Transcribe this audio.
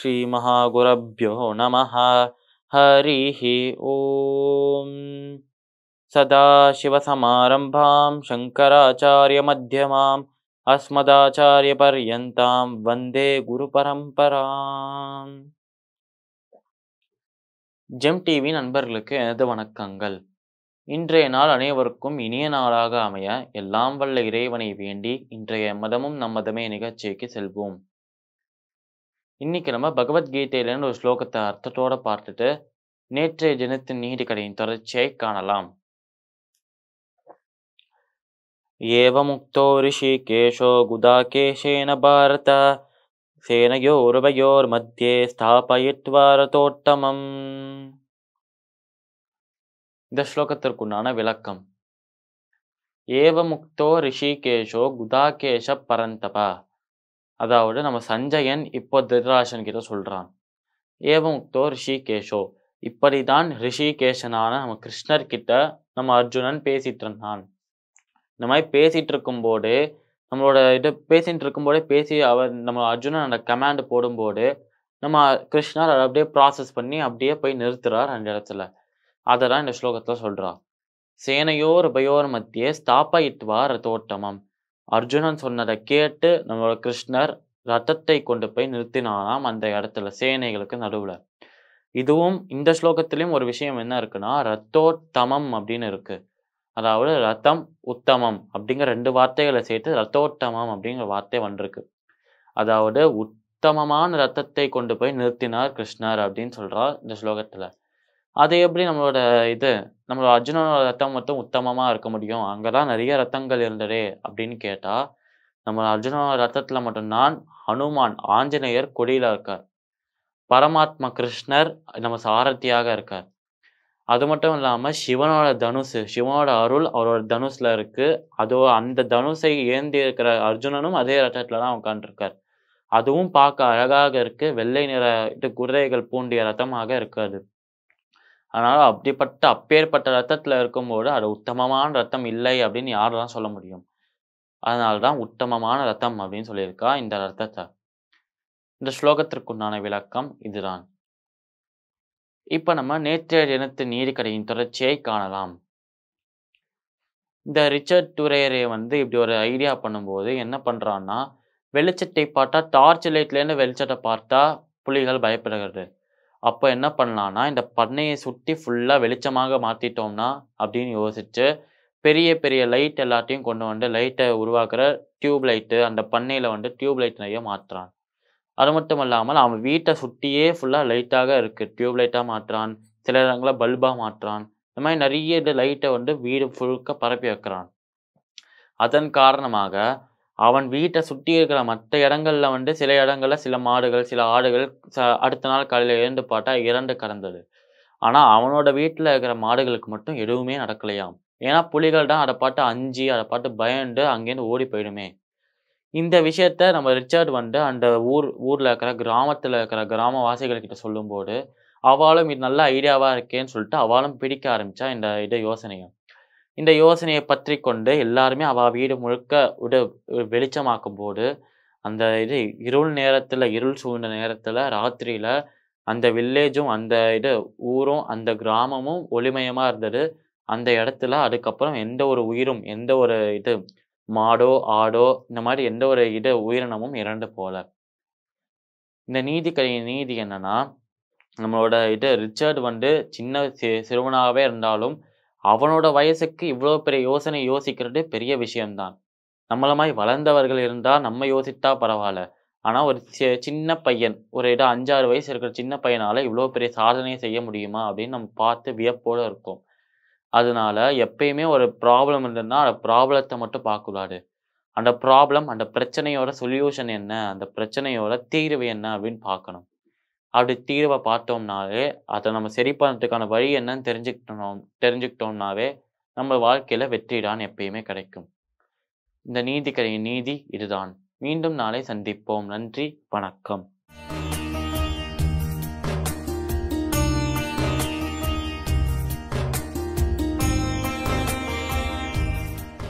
ஸ்ரீமஹாகுரப்போ நம ஹரி ஓம் சதாசிவசமாரம்பாம் அஸ்மதாச்சாரிய அஸ்மதாச்சாரியபர்யந்தாம் வந்தே குரு பரம்பராம் ஜெம் டிவி நண்பர்களுக்கு எனது வணக்கங்கள் இன்றைய நாள் அனைவருக்கும் இனிய நாளாக அமைய எல்லாம் வல்ல இறைவனை வேண்டி இன்றைய மதமும் நம்மதமே நிகழ்ச்சிக்கு செல்வோம் இன்னைக்கு நம்ம பகவத்கீதையிலேருந்து ஒரு ஸ்லோகத்தை அர்த்தத்தோடு பார்த்துட்டு நேற்றைய தினத்தின் நீதிக்கடையின் தொடர்ச்சியை காணலாம் ஏவமுக்தோ ரிஷிகேஷோ குதாகேஷேன பாரத உருவையோர் மத்தியே தோட்டமம் இந்த ஸ்லோகத்திற்குண்டான விளக்கம் ஏவமுக்தோ ரிஷிகேஷோ குதாகேஷ பரந்தபா அதாவது நம்ம சஞ்சயன் இப்போ திருராசன் கிட்ட சொல்கிறான் ஏவமுக்தோ ரிஷிகேஷோ இப்படி தான் ரிஷிகேஷனான நம்ம கிருஷ்ணர் கிட்ட நம்ம அர்ஜுனன் பேசிட்டு இருந்தான் இந்த மாதிரி பேசிட்டு இருக்கும்போது நம்மளோட இது பேசிட்டு இருக்கும்போதே பேசி அவர் நம்ம அர்ஜுனன் அந்த கமாண்ட் போடும்போது நம்ம கிருஷ்ணர் அதை அப்படியே ப்ராசஸ் பண்ணி அப்படியே போய் நிறுத்துறார் அந்த இடத்துல அதை தான் இந்த ஸ்லோகத்தில் சொல்கிறார் சேனையோர் உபயோர் மத்தியே ஸ்தாப்பாயிட்டுவார் தோட்டமம் அர்ஜுனன் சொன்னதை கேட்டு நம்மளோட கிருஷ்ணர் ரத்தத்தை கொண்டு போய் நிறுத்தினாராம் அந்த இடத்துல சேனைகளுக்கு நடுவில் இதுவும் இந்த ஸ்லோகத்திலையும் ஒரு விஷயம் என்ன இருக்குன்னா ரத்தோத்தமம் அப்படின்னு இருக்கு அதாவது ரத்தம் உத்தமம் அப்படிங்கிற ரெண்டு வார்த்தைகளை சேர்த்து ரத்தோத்தமம் அப்படிங்கிற வார்த்தை வந்திருக்கு அதாவது உத்தமமான ரத்தத்தை கொண்டு போய் நிறுத்தினார் கிருஷ்ணர் அப்படின்னு சொல்றார் இந்த ஸ்லோகத்துல அது எப்படி நம்மளோட இது நம்மளோட அர்ஜுனனோட ரத்தம் மட்டும் உத்தமமாக இருக்க முடியும் அங்கதான் நிறைய ரத்தங்கள் இருந்ததே அப்படின்னு கேட்டால் நம்ம அர்ஜுனனோட ரத்தத்தில் மட்டும்தான் ஹனுமான் ஆஞ்சநேயர் கொடியில இருக்கார் பரமாத்மா கிருஷ்ணர் நம்ம சாரத்தியாக இருக்கார் அது மட்டும் இல்லாமல் சிவனோட தனுசு சிவனோட அருள் அவரோட தனுஸில் இருக்குது அதோ அந்த தனுசை ஏந்தி இருக்கிற அர்ஜுனனும் அதே ரத்தத்தில் தான் உட்காந்துருக்கார் அதுவும் பார்க்க அழகாக இருக்குது வெள்ளை நிற குதிரைகள் பூண்டிய ரத்தமாக இருக்காது அதனால் அப்படிப்பட்ட அப்பேற்பட்ட ரத்தத்தில் இருக்கும்போது அது உத்தமமான ரத்தம் இல்லை அப்படின்னு யாரெல்லாம் சொல்ல முடியும் அதனால தான் உத்தமமான ரத்தம் அப்படின்னு சொல்லியிருக்கா இந்த ரத்தத்தை இந்த ஸ்லோகத்திற்குண்டான விளக்கம் இதுதான் இப்போ நம்ம நேற்றைய தினத்து நீதிக்கடையின் தொடர்ச்சியை காணலாம் இந்த ரிச்சர்ட் டுரேரே வந்து இப்படி ஒரு ஐடியா பண்ணும்போது என்ன பண்ணுறான்னா வெளிச்சத்தை பார்த்தா டார்ச் லைட்லேருந்து வெளிச்சத்தை பார்த்தா புலிகள் பயப்படுகிறது அப்போ என்ன பண்ணலான்னா இந்த பண்ணையை சுற்றி ஃபுல்லாக வெளிச்சமாக மாற்றிட்டோம்னா அப்படின்னு யோசிச்சு பெரிய பெரிய லைட் எல்லாத்தையும் கொண்டு வந்து லைட்டை உருவாக்குற டியூப் லைட்டு அந்த பண்ணையில் வந்து டியூப் லைட் நிறைய மாற்றுறான் அது மட்டும் இல்லாமல் அவன் வீட்டை சுற்றியே ஃபுல்லாக லைட்டாக இருக்குது டியூப் லைட்டாக மாற்றுறான் சில இடங்களில் பல்பாக மாற்றுறான் இந்த மாதிரி நிறைய இது லைட்டை வந்து வீடு ஃபுல்க பரப்பி வைக்கிறான் அதன் காரணமாக அவன் வீட்டை சுற்றி இருக்கிற மற்ற இடங்களில் வந்து சில இடங்களில் சில மாடுகள் சில ஆடுகள் ச அடுத்த நாள் காலையில் எழுந்து பார்த்தா இறந்து கறந்தது ஆனால் அவனோட வீட்டில் இருக்கிற மாடுகளுக்கு மட்டும் எதுவுமே நடக்கலையாம் ஏன்னா புலிகள் தான் அதை பாட்டு அஞ்சு அதை பாட்டு பயந்து அங்கேருந்து ஓடி போயிடுமே இந்த விஷயத்த நம்ம ரிச்சர்ட் வந்து அந்த ஊர் ஊரில் இருக்கிற கிராமத்தில் இருக்கிற கிராமவாசிகள்கிட்ட சொல்லும்போது அவளும் இது நல்ல ஐடியாவாக இருக்கேன்னு சொல்லிட்டு அவளும் பிடிக்க ஆரம்பித்தா இந்த இதை யோசனையும் இந்த யோசனையை பற்றி கொண்டு எல்லாருமே அவள் வீடு முழுக்க விட வெளிச்சமாக்கும் போது அந்த இது இருள் நேரத்தில் இருள் சூழ்ந்த நேரத்தில் ராத்திரியில் அந்த வில்லேஜும் அந்த இது ஊரும் அந்த கிராமமும் ஒளிமயமாக இருந்தது அந்த இடத்துல அதுக்கப்புறம் எந்த ஒரு உயிரும் எந்த ஒரு இது மாடோ ஆடோ இந்த மாதிரி எந்த ஒரு இது உயிரினமும் இறந்து போல இந்த நீதி கை நீதி என்னன்னா நம்மளோட இது ரிச்சர்ட் வந்து சின்ன சிறுவனாகவே இருந்தாலும் அவனோட வயசுக்கு இவ்வளோ பெரிய யோசனை யோசிக்கிறது பெரிய விஷயம்தான் நம்மள மாதிரி வளர்ந்தவர்கள் இருந்தால் நம்ம யோசித்தா பரவாயில்ல ஆனால் ஒரு சின்ன பையன் ஒரு இடம் அஞ்சாறு வயசு இருக்கிற சின்ன பையனால் இவ்வளோ பெரிய சாதனையை செய்ய முடியுமா அப்படின்னு நம்ம பார்த்து வியப்போடு இருக்கும் அதனால எப்பயுமே ஒரு ப்ராப்ளம் இருந்ததுன்னா அந்த ப்ராப்ளத்தை மட்டும் பார்க்கக்கூடாது அந்த ப்ராப்ளம் அந்த பிரச்சனையோட சொல்யூஷன் என்ன அந்த பிரச்சனையோட தீர்வு என்ன அப்படின்னு பார்க்கணும் அப்படி தீர்வை பார்த்தோம்னாவே அதை நம்ம சரி பண்ணுறதுக்கான வழி என்னன்னு தெரிஞ்சுக்கிட்டோம் தெரிஞ்சுக்கிட்டோம்னாவே நம்ம வாழ்க்கையில் வெற்றிதான் எப்பயுமே கிடைக்கும் இந்த நீதிக்கரையின் நீதி இதுதான் மீண்டும் நாளை சந்திப்போம் நன்றி வணக்கம்